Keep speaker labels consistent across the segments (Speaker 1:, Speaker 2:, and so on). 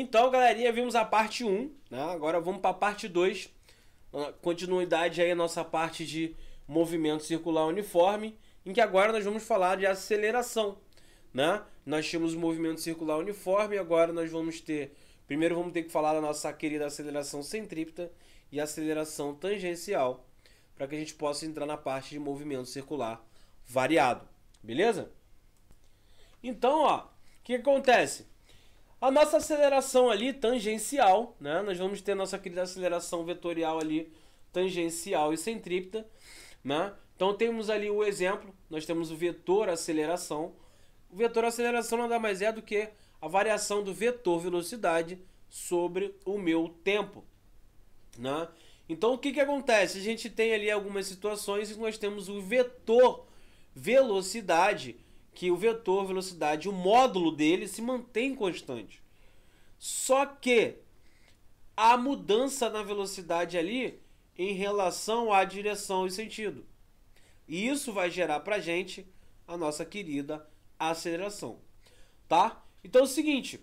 Speaker 1: Então, galerinha, vimos a parte 1, né? Agora vamos para a parte 2. Continuidade aí a nossa parte de movimento circular uniforme, em que agora nós vamos falar de aceleração, né? Nós tínhamos o movimento circular uniforme, agora nós vamos ter... Primeiro vamos ter que falar da nossa querida aceleração centrípeta e aceleração tangencial, para que a gente possa entrar na parte de movimento circular variado, beleza? Então, ó, o que acontece? A nossa aceleração ali tangencial, né? Nós vamos ter nossa querida aceleração vetorial ali tangencial e centrípeta, né? Então temos ali o exemplo, nós temos o vetor aceleração. O vetor aceleração nada mais é do que a variação do vetor velocidade sobre o meu tempo, né? Então o que que acontece? A gente tem ali algumas situações e nós temos o vetor velocidade que o vetor, velocidade, o módulo dele se mantém constante. Só que a mudança na velocidade ali em relação à direção e sentido. E isso vai gerar para gente a nossa querida aceleração, tá? Então é o seguinte,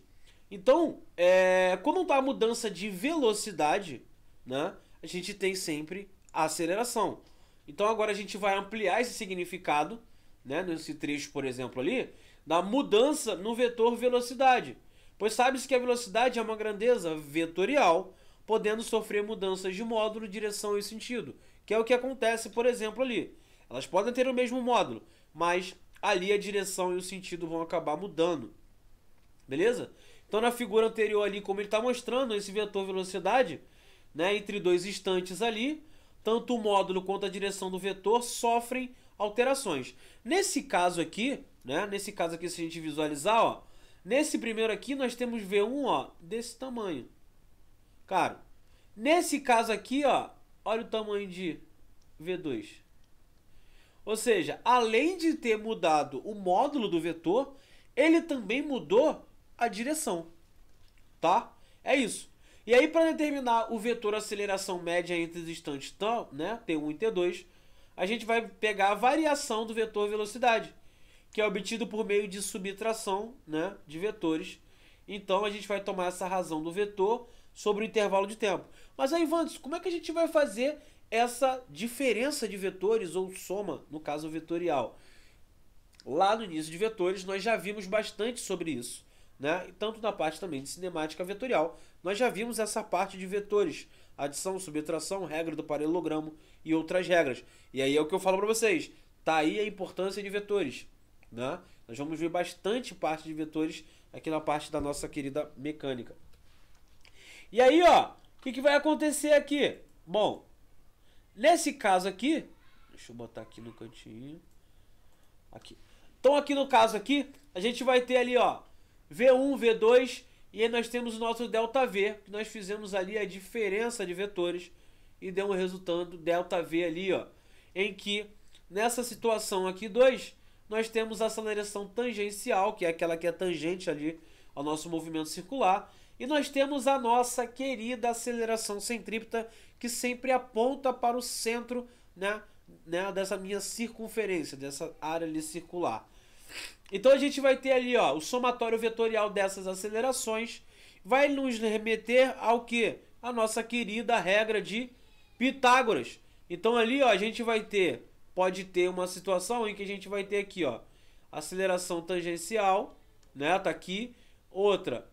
Speaker 1: então é, quando está a mudança de velocidade, né, a gente tem sempre aceleração. Então agora a gente vai ampliar esse significado né, nesse trecho, por exemplo, ali, da mudança no vetor velocidade. Pois sabe-se que a velocidade é uma grandeza vetorial, podendo sofrer mudanças de módulo, direção e sentido, que é o que acontece, por exemplo, ali. Elas podem ter o mesmo módulo, mas ali a direção e o sentido vão acabar mudando. Beleza? Então na figura anterior ali, como ele está mostrando esse vetor velocidade, né, entre dois instantes ali, tanto o módulo quanto a direção do vetor sofrem alterações. Nesse caso aqui, né? Nesse caso aqui, se a gente visualizar, ó. Nesse primeiro aqui, nós temos V1, ó, desse tamanho. cara. Nesse caso aqui, ó, olha o tamanho de V2. Ou seja, além de ter mudado o módulo do vetor, ele também mudou a direção. Tá? É isso. E aí, para determinar o vetor aceleração média entre os instantes, tá, né, T1 e T2, a gente vai pegar a variação do vetor velocidade, que é obtido por meio de subtração né, de vetores. Então a gente vai tomar essa razão do vetor sobre o intervalo de tempo. Mas aí, Vandes, como é que a gente vai fazer essa diferença de vetores ou soma, no caso vetorial? Lá no início de vetores, nós já vimos bastante sobre isso, né? tanto na parte também de cinemática vetorial, nós já vimos essa parte de vetores adição, subtração, regra do paralelogramo e outras regras. E aí é o que eu falo para vocês. Tá aí a importância de vetores, né? Nós vamos ver bastante parte de vetores aqui na parte da nossa querida mecânica. E aí, ó, o que, que vai acontecer aqui? Bom, nesse caso aqui, deixa eu botar aqui no cantinho, aqui. Então aqui no caso aqui, a gente vai ter ali, ó, V1, V2 e aí nós temos o nosso delta V, que nós fizemos ali a diferença de vetores e deu um resultado delta V ali, ó, em que nessa situação aqui 2, nós temos a aceleração tangencial, que é aquela que é tangente ali ao nosso movimento circular, e nós temos a nossa querida aceleração centrípeta, que sempre aponta para o centro, né, né, dessa minha circunferência, dessa área ali circular. Então a gente vai ter ali ó, o somatório vetorial dessas acelerações vai nos remeter ao que? A nossa querida regra de Pitágoras. Então ali ó, a gente vai ter, pode ter uma situação em que a gente vai ter aqui ó, aceleração tangencial, né? Tá aqui. Outra,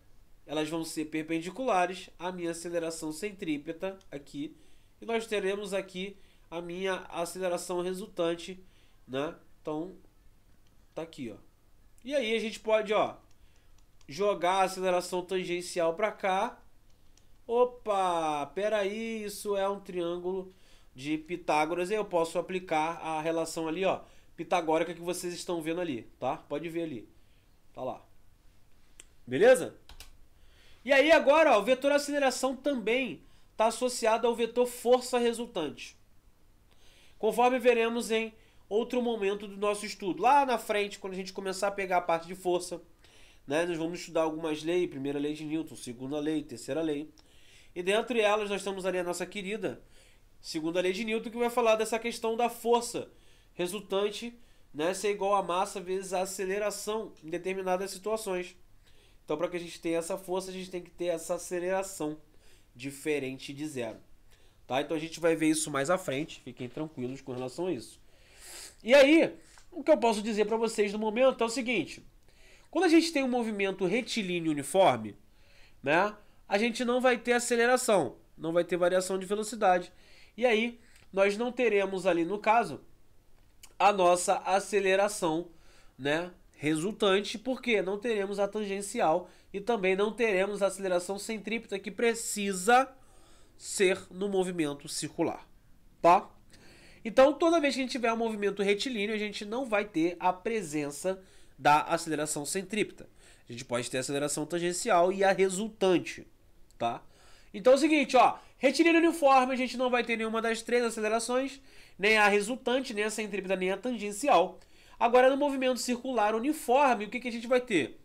Speaker 1: elas vão ser perpendiculares à minha aceleração centrípeta aqui. E nós teremos aqui a minha aceleração resultante, né? Então Tá aqui, ó. E aí a gente pode, ó, jogar a aceleração tangencial para cá. Opa, peraí, isso é um triângulo de Pitágoras. E eu posso aplicar a relação ali, ó, pitagórica que vocês estão vendo ali, tá? Pode ver ali. Tá lá. Beleza? E aí agora, ó, o vetor aceleração também está associado ao vetor força resultante. Conforme veremos em outro momento do nosso estudo. Lá na frente, quando a gente começar a pegar a parte de força, né, nós vamos estudar algumas leis, primeira lei de Newton, segunda lei, terceira lei. E dentre elas nós temos ali a nossa querida segunda lei de Newton que vai falar dessa questão da força resultante né, ser igual a massa vezes a aceleração em determinadas situações. Então, para que a gente tenha essa força, a gente tem que ter essa aceleração diferente de zero. Tá? Então, a gente vai ver isso mais à frente. Fiquem tranquilos com relação a isso. E aí, o que eu posso dizer para vocês no momento é o seguinte: quando a gente tem um movimento retilíneo uniforme, né, a gente não vai ter aceleração, não vai ter variação de velocidade. E aí, nós não teremos ali no caso a nossa aceleração, né, resultante, porque não teremos a tangencial e também não teremos a aceleração centrípeta que precisa ser no movimento circular, tá? Então, toda vez que a gente tiver um movimento retilíneo, a gente não vai ter a presença da aceleração centrípeta. A gente pode ter a aceleração tangencial e a resultante, tá? Então é o seguinte, ó, retilíneo uniforme, a gente não vai ter nenhuma das três acelerações, nem a resultante, nem a centrípeta, nem a tangencial. Agora, no movimento circular uniforme, o que, que a gente vai ter?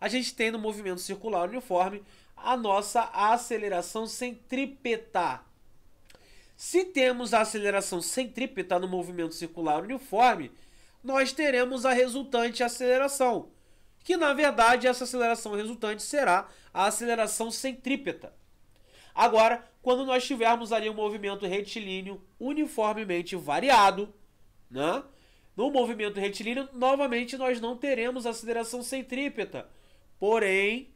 Speaker 1: A gente tem no movimento circular uniforme a nossa aceleração centrípeta, se temos a aceleração centrípeta no movimento circular uniforme, nós teremos a resultante aceleração, que na verdade essa aceleração resultante será a aceleração centrípeta. Agora, quando nós tivermos ali um movimento retilíneo uniformemente variado, né? no movimento retilíneo, novamente nós não teremos aceleração centrípeta, porém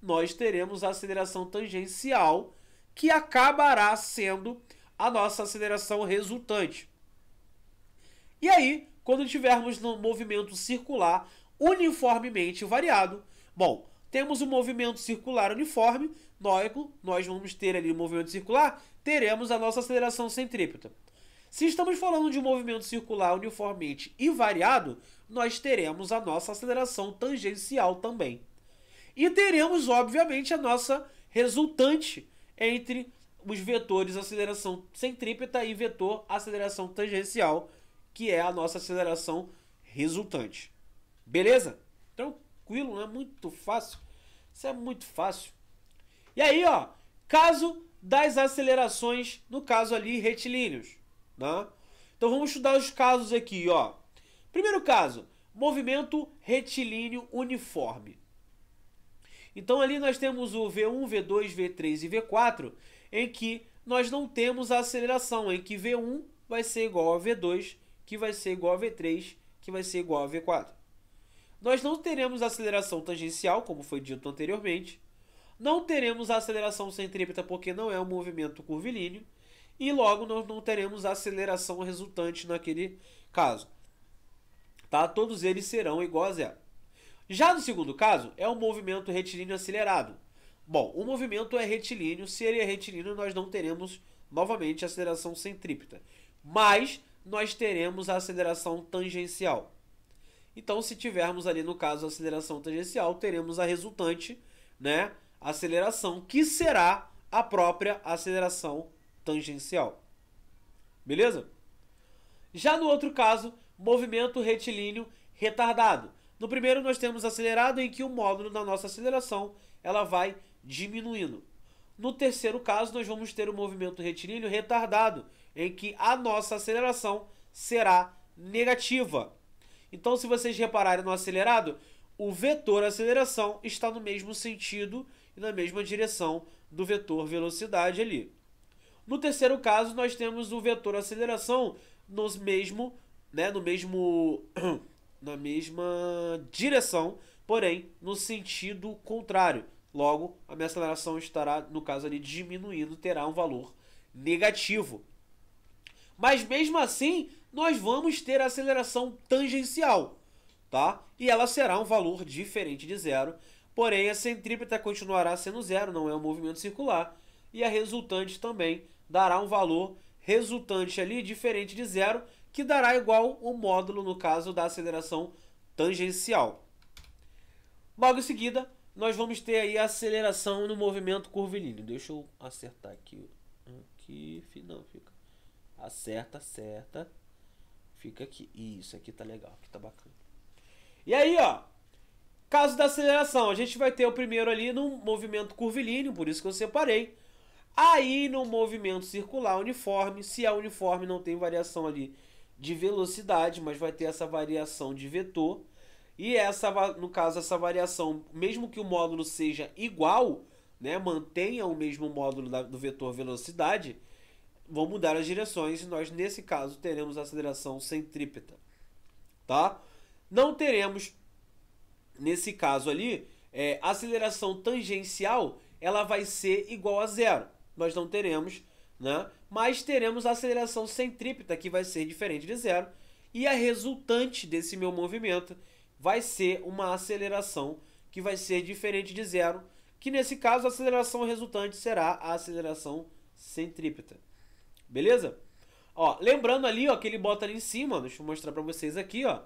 Speaker 1: nós teremos a aceleração tangencial, que acabará sendo a nossa aceleração resultante. E aí, quando tivermos no movimento circular uniformemente variado, bom, temos um movimento circular uniforme, nós vamos ter ali o um movimento circular, teremos a nossa aceleração centrípeta. Se estamos falando de um movimento circular uniformemente e variado, nós teremos a nossa aceleração tangencial também. E teremos, obviamente, a nossa resultante entre os vetores aceleração centrípeta e vetor aceleração tangencial, que é a nossa aceleração resultante. Beleza? Tranquilo, é Muito fácil. Isso é muito fácil. E aí, ó, caso das acelerações, no caso ali, retilíneos, né? Então vamos estudar os casos aqui, ó. Primeiro caso, movimento retilíneo uniforme. Então ali nós temos o V1, V2, V3 e V4, em que nós não temos a aceleração, em que V1 vai ser igual a V2, que vai ser igual a V3, que vai ser igual a V4. Nós não teremos aceleração tangencial, como foi dito anteriormente. Não teremos aceleração centrípeta porque não é um movimento curvilíneo. E logo nós não teremos aceleração resultante naquele caso. Tá? Todos eles serão igual a zero. Já no segundo caso, é um movimento retilíneo acelerado. Bom, o movimento é retilíneo. Se ele é retilíneo, nós não teremos novamente aceleração centrípeta. Mas nós teremos a aceleração tangencial. Então, se tivermos ali, no caso, a aceleração tangencial, teremos a resultante, né? Aceleração, que será a própria aceleração tangencial. Beleza? Já no outro caso, movimento retilíneo retardado. No primeiro, nós temos acelerado em que o módulo da nossa aceleração ela vai diminuindo. No terceiro caso, nós vamos ter o movimento retilíneo retardado, em que a nossa aceleração será negativa. Então, se vocês repararem no acelerado, o vetor aceleração está no mesmo sentido e na mesma direção do vetor velocidade ali. No terceiro caso, nós temos o vetor aceleração nos mesmo, né, no mesmo na mesma direção, porém no sentido contrário. Logo, a minha aceleração estará, no caso ali, diminuindo, terá um valor negativo. Mas mesmo assim, nós vamos ter a aceleração tangencial, tá? E ela será um valor diferente de zero. Porém, a centrípeta continuará sendo zero, não é um movimento circular. E a resultante também dará um valor resultante ali diferente de zero, que dará igual o módulo, no caso, da aceleração tangencial. Logo em seguida, nós vamos ter aí aceleração no movimento curvilíneo. Deixa eu acertar aqui. Aqui, não, fica. Acerta, acerta. Fica aqui. Isso, aqui tá legal, aqui tá bacana. E aí, ó. Caso da aceleração, a gente vai ter o primeiro ali no movimento curvilíneo, por isso que eu separei. Aí no movimento circular uniforme, se a uniforme não tem variação ali de velocidade, mas vai ter essa variação de vetor, e essa, no caso, essa variação, mesmo que o módulo seja igual, né, mantenha o mesmo módulo da, do vetor velocidade, vão mudar as direções e nós, nesse caso, teremos aceleração centrípeta. Tá? Não teremos, nesse caso ali, é, aceleração tangencial, ela vai ser igual a zero. Nós não teremos, né? mas teremos a aceleração centrípeta, que vai ser diferente de zero. E a resultante desse meu movimento vai ser uma aceleração que vai ser diferente de zero, que nesse caso a aceleração resultante será a aceleração centrípeta. Beleza? Ó, lembrando ali, ó, que ele bota ali em cima, deixa eu mostrar para vocês aqui, ó,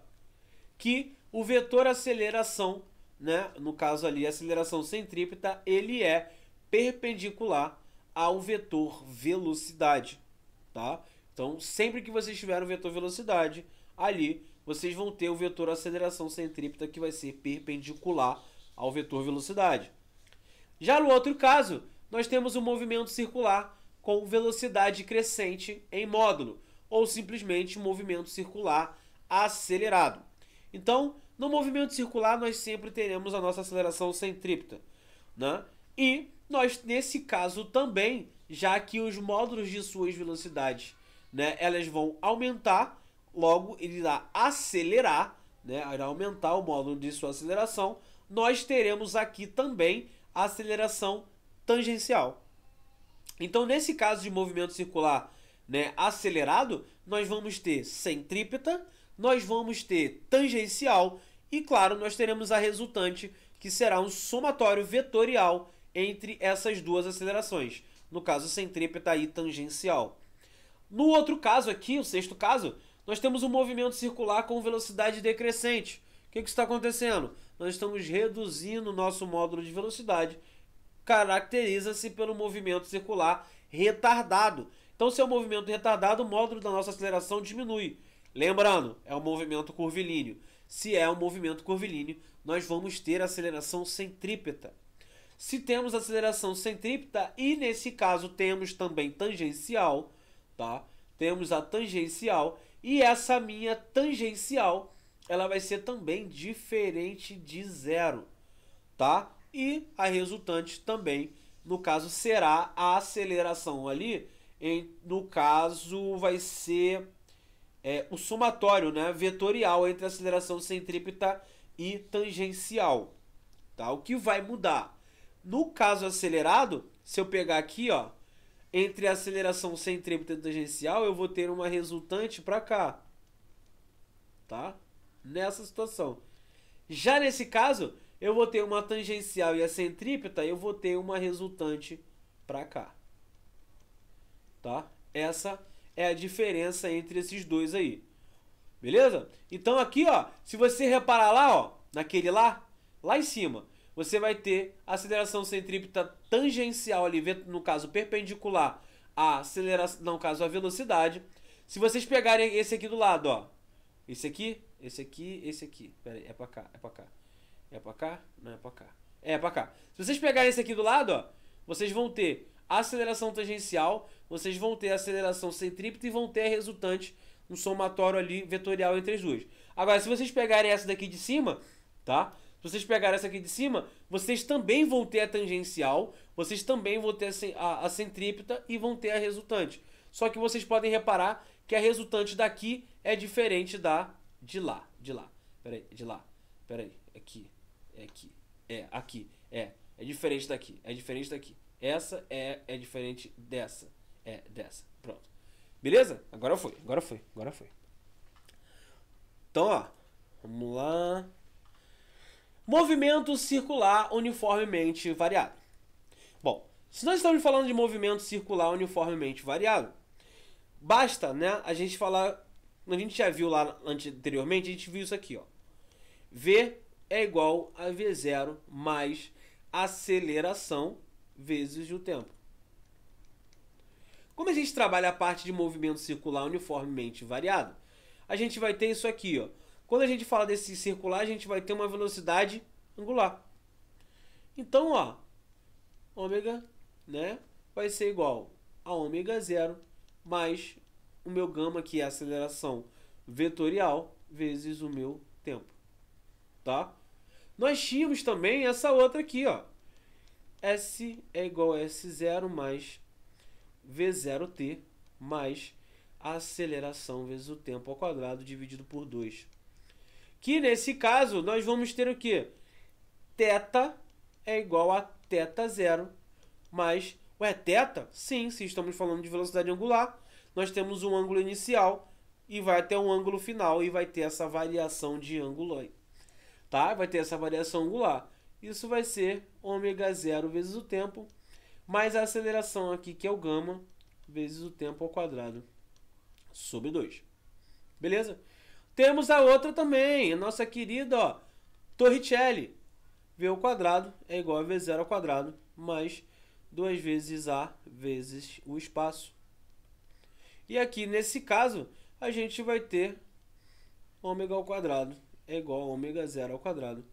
Speaker 1: que o vetor aceleração, né, no caso ali, a aceleração centrípeta, ele é perpendicular ao vetor velocidade, tá? Então, sempre que vocês tiver o vetor velocidade, ali vocês vão ter o vetor aceleração centrípeta que vai ser perpendicular ao vetor velocidade. Já no outro caso, nós temos um movimento circular com velocidade crescente em módulo, ou simplesmente um movimento circular acelerado. Então, no movimento circular, nós sempre teremos a nossa aceleração centrípeta. Né? E nós, nesse caso também, já que os módulos de suas velocidades né, elas vão aumentar, logo ele irá acelerar, né, irá aumentar o módulo de sua aceleração, nós teremos aqui também a aceleração tangencial. Então, nesse caso de movimento circular né, acelerado, nós vamos ter centrípeta, nós vamos ter tangencial e, claro, nós teremos a resultante, que será um somatório vetorial entre essas duas acelerações, no caso centrípeta e tangencial. No outro caso aqui, o sexto caso, nós temos um movimento circular com velocidade decrescente. O que, que está acontecendo? Nós estamos reduzindo o nosso módulo de velocidade. Caracteriza-se pelo movimento circular retardado. Então, se é um movimento retardado, o módulo da nossa aceleração diminui. Lembrando, é um movimento curvilíneo. Se é um movimento curvilíneo, nós vamos ter aceleração centrípeta. Se temos aceleração centrípeta e nesse caso temos também tangencial, tá? Temos a tangencial, e essa minha tangencial, ela vai ser também diferente de zero, tá? E a resultante também, no caso, será a aceleração ali, em, no caso, vai ser é, o somatório né, vetorial entre aceleração centrípeta e tangencial, tá? O que vai mudar? No caso acelerado, se eu pegar aqui, ó, entre a aceleração centrípeta e tangencial, eu vou ter uma resultante para cá. Tá? Nessa situação. Já nesse caso, eu vou ter uma tangencial e a centrípeta, eu vou ter uma resultante para cá. Tá? Essa é a diferença entre esses dois aí. Beleza? Então aqui, ó, se você reparar lá, ó, naquele lá, lá em cima, você vai ter aceleração centrípeta tangencial ali, no caso perpendicular à aceleração, no caso à velocidade. Se vocês pegarem esse aqui do lado, ó, esse aqui, esse aqui, esse aqui. Pera aí, é para cá, é para cá. É para cá? Não é para cá. É, é para cá. Se vocês pegarem esse aqui do lado, ó, vocês vão ter aceleração tangencial, vocês vão ter aceleração centrípeta e vão ter a resultante um somatório ali vetorial entre as duas. Agora, se vocês pegarem essa daqui de cima, tá? Se vocês pegarem essa aqui de cima, vocês também vão ter a tangencial, vocês também vão ter a, a centrípeta e vão ter a resultante. Só que vocês podem reparar que a resultante daqui é diferente da de lá, de lá. Peraí, de lá. Peraí, é aqui, é aqui, é aqui, é. É diferente daqui, é diferente daqui. Essa é é diferente dessa, é dessa. Pronto. Beleza? Agora foi, agora foi, agora foi. Então, ó, vamos lá. Movimento circular uniformemente variado. Bom, se nós estamos falando de movimento circular uniformemente variado, basta, né, a gente falar, a gente já viu lá anteriormente, a gente viu isso aqui, ó. V é igual a V0 mais aceleração vezes o tempo. Como a gente trabalha a parte de movimento circular uniformemente variado, a gente vai ter isso aqui, ó. Quando a gente fala desse circular, a gente vai ter uma velocidade angular. Então, ó, ômega, né, vai ser igual a ômega zero mais o meu gama, que é a aceleração vetorial, vezes o meu tempo, tá? Nós tínhamos também essa outra aqui, ó. S é igual a S0 mais V0T mais a aceleração vezes o tempo ao quadrado dividido por 2. Que nesse caso nós vamos ter o que? Teta é igual a teta zero mais... Ué, teta? Sim, se estamos falando de velocidade angular, nós temos um ângulo inicial e vai até um ângulo final e vai ter essa variação de ângulo aí. Tá? Vai ter essa variação angular. Isso vai ser ômega zero vezes o tempo, mais a aceleração aqui, que é o gama, vezes o tempo ao quadrado, sobre 2. Beleza? Temos a outra também, a nossa querida ó, Torricelli. V ao quadrado é igual a V0 ao quadrado, mais 2 vezes A vezes o espaço. E aqui, nesse caso, a gente vai ter ômega ao quadrado é igual a ômega zero ao quadrado,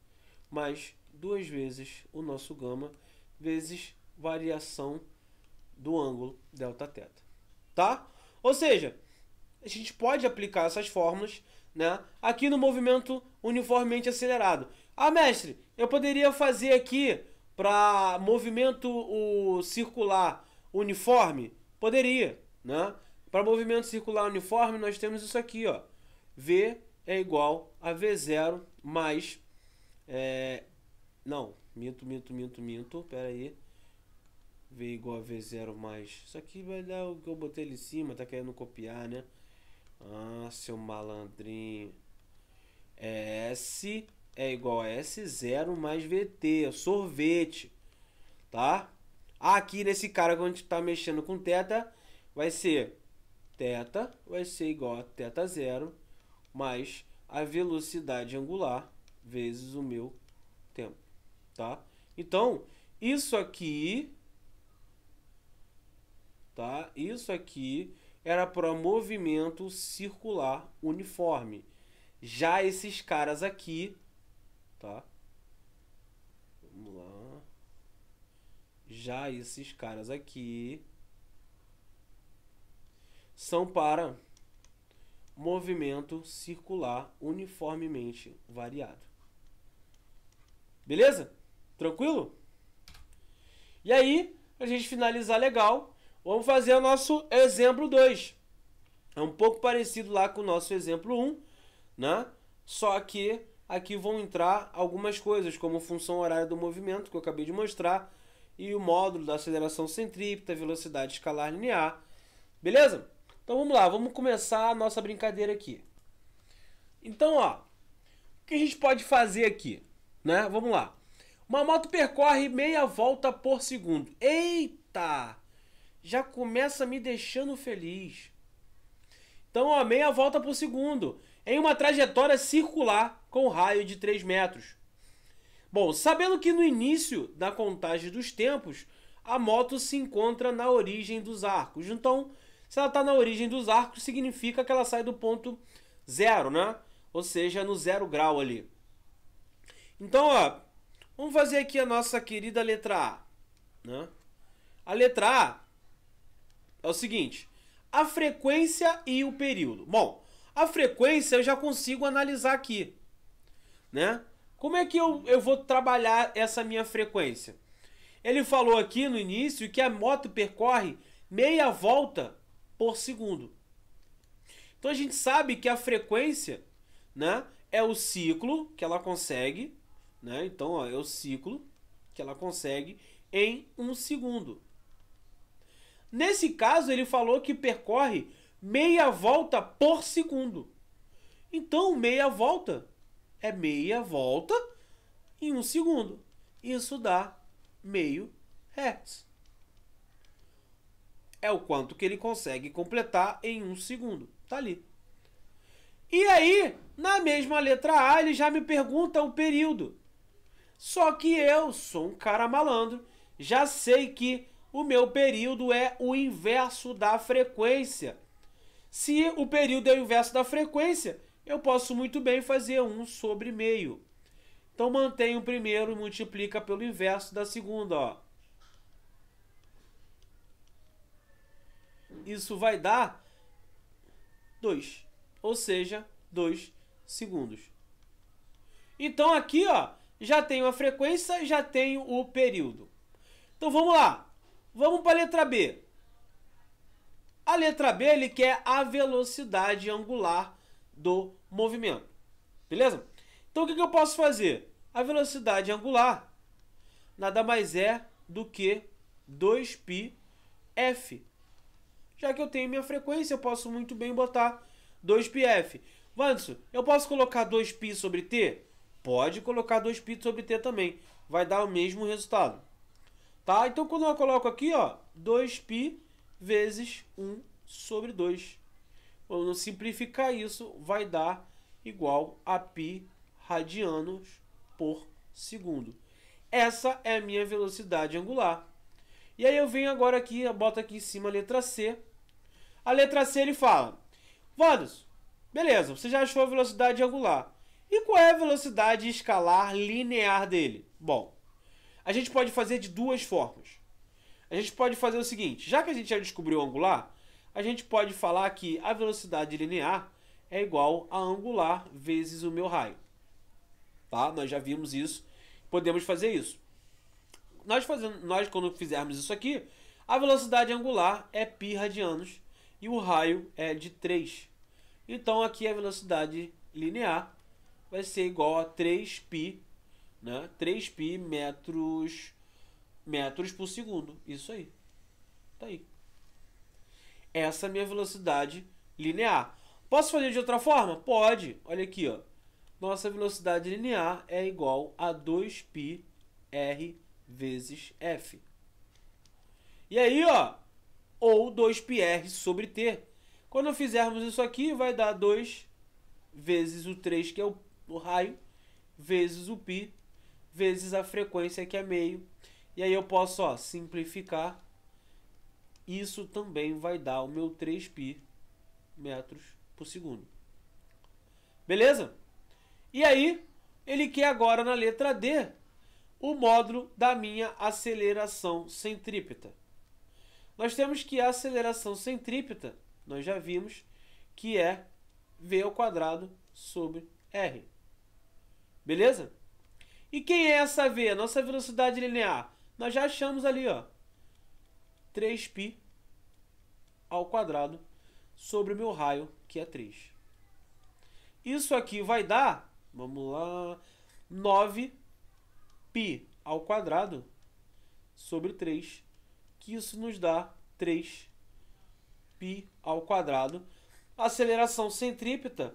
Speaker 1: mais 2 vezes o nosso gama, vezes variação do ângulo delta θ. Tá? Ou seja, a gente pode aplicar essas fórmulas né? Aqui no movimento uniformemente acelerado. Ah, mestre, eu poderia fazer aqui para movimento o circular uniforme? Poderia, né? Para movimento circular uniforme, nós temos isso aqui, ó. V é igual a V0 mais... É... Não, minto, minto, minto, minto. Pera aí. V igual a V0 mais... Isso aqui vai dar o que eu botei ali em cima, tá querendo copiar, né? Ah, seu malandrinho. É S é igual a S0 mais VT, é sorvete, tá? Aqui nesse cara, que a gente tá mexendo com teta, vai ser teta vai ser igual a teta zero mais a velocidade angular vezes o meu tempo, tá? Então, isso aqui, tá? Isso aqui era para movimento circular uniforme. Já esses caras aqui, tá? Vamos lá. Já esses caras aqui são para movimento circular uniformemente variado. Beleza? Tranquilo? E aí, a gente finalizar legal, Vamos fazer o nosso exemplo 2. É um pouco parecido lá com o nosso exemplo 1, um, né? Só que aqui vão entrar algumas coisas, como função horária do movimento, que eu acabei de mostrar, e o módulo da aceleração centrípeta, velocidade escalar linear. Beleza? Então vamos lá, vamos começar a nossa brincadeira aqui. Então, ó, o que a gente pode fazer aqui, né? Vamos lá. Uma moto percorre meia volta por segundo. Eita! já começa me deixando feliz. Então, ó, meia volta por segundo, em uma trajetória circular com raio de 3 metros. Bom, sabendo que no início da contagem dos tempos, a moto se encontra na origem dos arcos. Então, se ela está na origem dos arcos, significa que ela sai do ponto zero, né? Ou seja, no zero grau ali. Então, ó, vamos fazer aqui a nossa querida letra A. Né? A letra A é o seguinte: a frequência e o período. Bom, a frequência eu já consigo analisar aqui, né? Como é que eu, eu vou trabalhar essa minha frequência? Ele falou aqui no início que a moto percorre meia volta por segundo. Então a gente sabe que a frequência, né, é o ciclo que ela consegue, né? Então ó, é o ciclo que ela consegue em um segundo. Nesse caso, ele falou que percorre meia volta por segundo. Então, meia volta é meia volta em um segundo. Isso dá meio hertz. É o quanto que ele consegue completar em um segundo. Tá ali. E aí, na mesma letra A, ele já me pergunta o período. Só que eu sou um cara malandro, já sei que o meu período é o inverso da frequência. Se o período é o inverso da frequência, eu posso muito bem fazer 1 sobre meio. Então mantém o primeiro e multiplica pelo inverso da segunda. Ó. Isso vai dar 2, ou seja, 2 segundos. Então aqui ó, já tenho a frequência, já tenho o período. Então vamos lá. Vamos para a letra B. A letra B ele quer a velocidade angular do movimento. Beleza? Então o que, que eu posso fazer? A velocidade angular nada mais é do que 2πf. Já que eu tenho minha frequência, eu posso muito bem botar 2πf. Vanderson, eu posso colocar 2π sobre t? Pode colocar 2π sobre t também. Vai dar o mesmo resultado. Tá? Então quando eu coloco aqui, ó, 2π vezes 1 sobre 2. Quando simplificar isso, vai dar igual a π radianos por segundo. Essa é a minha velocidade angular. E aí eu venho agora aqui, boto aqui em cima a letra C. A letra C ele fala, Vandos, beleza, você já achou a velocidade angular. E qual é a velocidade escalar linear dele? Bom, a gente pode fazer de duas formas. A gente pode fazer o seguinte: já que a gente já descobriu o angular, a gente pode falar que a velocidade linear é igual a angular vezes o meu raio. Tá? Nós já vimos isso. Podemos fazer isso. Nós, fazendo, nós quando fizermos isso aqui, a velocidade angular é π radianos e o raio é de 3. Então aqui a velocidade linear vai ser igual a 3π né? 3 pi metros metros por segundo. Isso aí. Tá aí. Essa é a minha velocidade linear. Posso fazer de outra forma? Pode. Olha aqui, ó. Nossa velocidade linear é igual a 2π r vezes f. E aí, ó, ou 2πr sobre t. Quando fizermos isso aqui, vai dar 2 vezes o 3, que é o, o raio, vezes o π vezes a frequência que é meio. E aí eu posso ó, simplificar. Isso também vai dar o meu 3π metros por segundo. Beleza? E aí, ele quer agora na letra D o módulo da minha aceleração centrípeta. Nós temos que a aceleração centrípeta, nós já vimos, que é v ao quadrado sobre r. Beleza? E quem é essa v? Nossa velocidade linear. Nós já achamos ali, ó. 3π ao quadrado sobre o meu raio, que é 3. Isso aqui vai dar, vamos lá, 9π ao quadrado sobre 3, que isso nos dá 3π ao quadrado. A aceleração centrípeta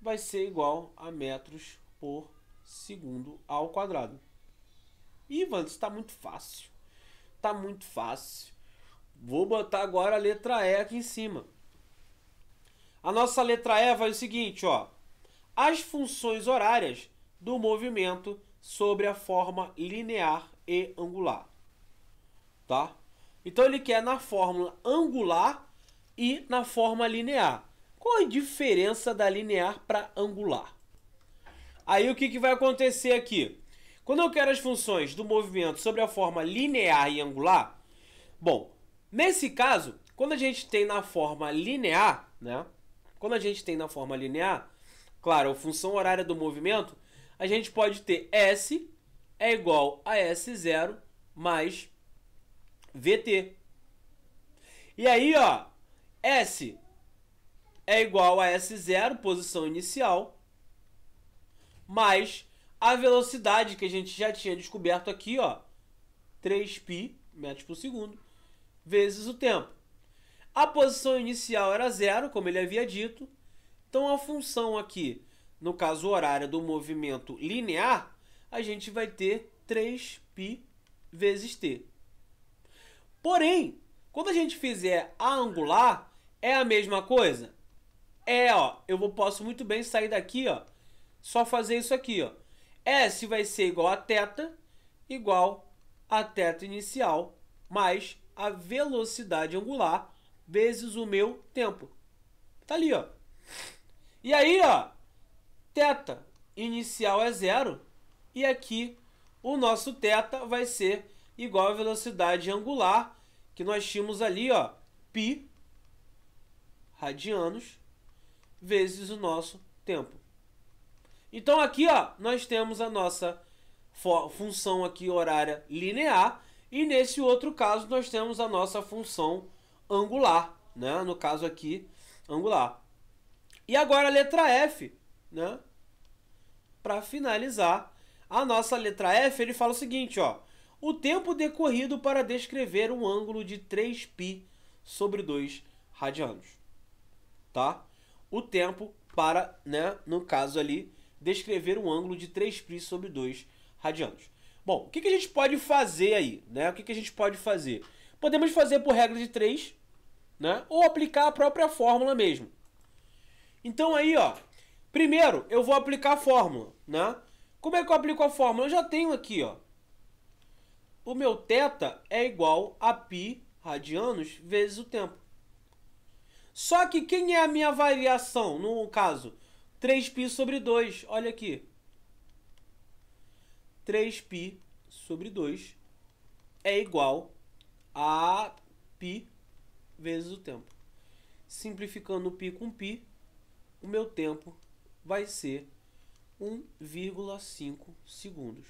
Speaker 1: vai ser igual a metros por segundo ao quadrado. Ivan, mano, isso tá muito fácil. está muito fácil. Vou botar agora a letra E aqui em cima. A nossa letra E vai o seguinte, ó. As funções horárias do movimento sobre a forma linear e angular. Tá? Então ele quer na fórmula angular e na forma linear. Qual a diferença da linear para angular? Aí o que, que vai acontecer aqui? Quando eu quero as funções do movimento sobre a forma linear e angular, bom, nesse caso, quando a gente tem na forma linear, né? Quando a gente tem na forma linear, claro, a função horária do movimento, a gente pode ter S é igual a S0 mais VT. E aí, ó, S é igual a S0, posição inicial, mais a velocidade que a gente já tinha descoberto aqui, ó, 3π metros por segundo, vezes o tempo. A posição inicial era zero, como ele havia dito, então a função aqui, no caso horária do movimento linear, a gente vai ter 3π vezes t. Porém, quando a gente fizer a angular, é a mesma coisa? É, ó, eu posso muito bem sair daqui, ó, só fazer isso aqui, ó. S vai ser igual a θ, igual a θ inicial, mais a velocidade angular, vezes o meu tempo. Tá ali, ó. E aí, ó, θ inicial é zero, e aqui o nosso θ vai ser igual a velocidade angular, que nós tínhamos ali, ó, π, radianos, vezes o nosso tempo. Então aqui ó, nós temos a nossa função aqui horária linear e nesse outro caso nós temos a nossa função angular, né? No caso aqui angular. E agora a letra F, né? Para finalizar, a nossa letra F, ele fala o seguinte, ó: o tempo decorrido para descrever um ângulo de 3π sobre 2 radianos. Tá? O tempo para, né, no caso ali, descrever um ângulo de 3π sobre 2 radianos. Bom, o que, que a gente pode fazer aí? Né? O que, que a gente pode fazer? Podemos fazer por regra de 3, né? ou aplicar a própria fórmula mesmo. Então aí, ó, primeiro eu vou aplicar a fórmula. Né? Como é que eu aplico a fórmula? Eu já tenho aqui, ó, o meu θ é igual a π radianos vezes o tempo. Só que quem é a minha variação, no caso? 3π sobre 2, olha aqui. 3π sobre 2 é igual a π vezes o tempo. Simplificando π com π, o meu tempo vai ser 1,5 segundos.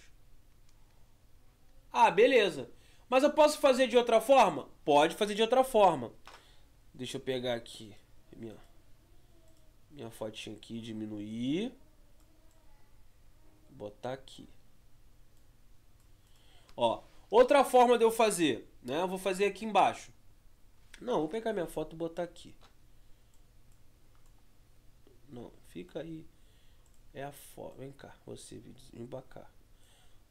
Speaker 1: Ah, beleza. Mas eu posso fazer de outra forma? Pode fazer de outra forma. Deixa eu pegar aqui minha minha fotinha aqui, diminuir, botar aqui. Ó, outra forma de eu fazer, né? Eu vou fazer aqui embaixo. Não, vou pegar minha foto e botar aqui. Não, fica aí. É a foto. Vem cá, você cá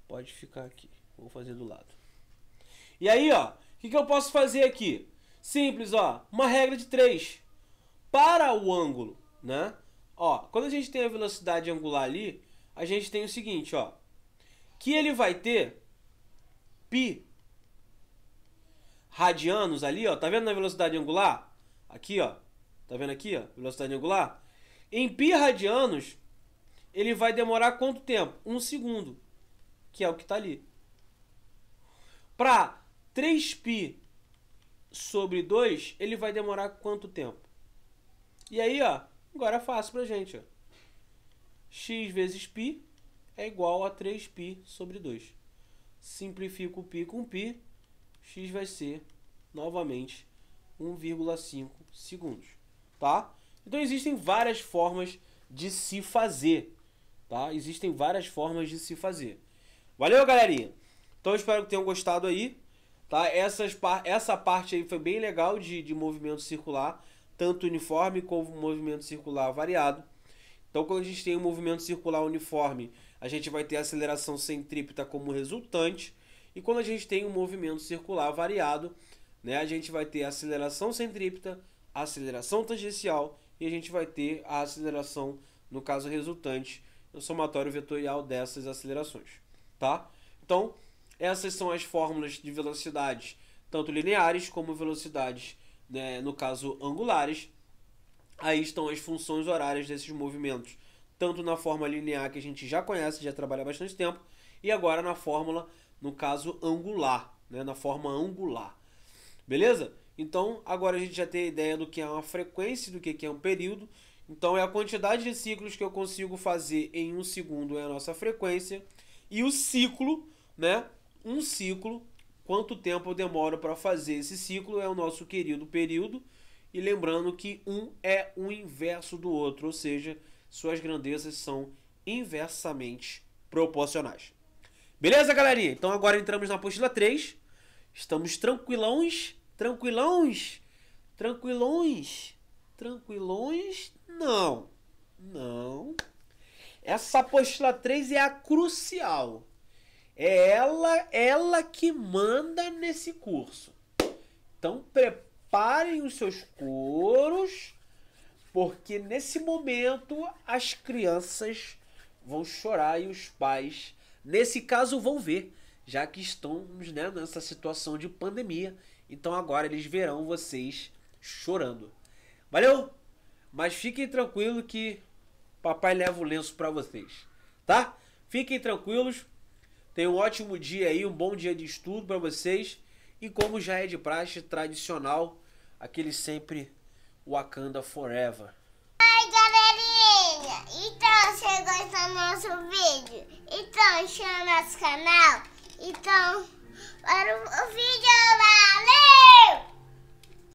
Speaker 1: Pode ficar aqui. Vou fazer do lado. E aí, ó, o que, que eu posso fazer aqui? Simples, ó, uma regra de três. Para o ângulo né? Ó, quando a gente tem a velocidade angular ali, a gente tem o seguinte, ó. Que ele vai ter π radianos ali, ó. Tá vendo na velocidade angular? Aqui, ó. Tá vendo aqui, ó? Velocidade angular. Em π radianos, ele vai demorar quanto tempo? Um segundo, que é o que tá ali. Para 3π sobre 2, ele vai demorar quanto tempo? E aí, ó, Agora é fácil a gente. Ó. x vezes π é igual a 3π sobre 2. Simplifico π com π, x vai ser, novamente, 1,5 segundos. Tá? Então existem várias formas de se fazer. Tá? Existem várias formas de se fazer. Valeu, galerinha! Então espero que tenham gostado aí. Tá? Essas, essa parte aí foi bem legal de, de movimento circular tanto uniforme como movimento circular variado. Então, quando a gente tem um movimento circular uniforme, a gente vai ter a aceleração centrípeta como resultante. E quando a gente tem um movimento circular variado, né, a gente vai ter a aceleração centrípeta, a aceleração tangencial e a gente vai ter a aceleração, no caso resultante, o somatório vetorial dessas acelerações. Tá? Então, essas são as fórmulas de velocidades, tanto lineares como velocidades né, no caso angulares, aí estão as funções horárias desses movimentos, tanto na forma linear que a gente já conhece, já trabalha há bastante tempo, e agora na fórmula, no caso angular, né, na forma angular. Beleza? Então, agora a gente já tem a ideia do que é uma frequência, do que é um período. Então, é a quantidade de ciclos que eu consigo fazer em um segundo é a nossa frequência. E o ciclo, né? Um ciclo quanto tempo eu demoro para fazer esse ciclo, é o nosso querido período. E lembrando que um é o inverso do outro, ou seja, suas grandezas são inversamente proporcionais. Beleza, galerinha? Então agora entramos na apostila 3. Estamos tranquilões, tranquilões, tranquilões, tranquilões, não, não. Essa apostila 3 é a crucial. É ela, ela que manda nesse curso. Então preparem os seus coros, porque nesse momento as crianças vão chorar e os pais, nesse caso, vão ver, já que estamos né, nessa situação de pandemia. Então agora eles verão vocês chorando. Valeu? Mas fiquem tranquilos que papai leva o lenço para vocês, tá? Fiquem tranquilos. Tenha um ótimo dia aí, um bom dia de estudo para vocês. E como já é de praxe tradicional, aquele sempre Wakanda Forever. Oi, galerinha! Então, você gosta do nosso vídeo? Então, chama nosso canal. Então, para o vídeo, valeu!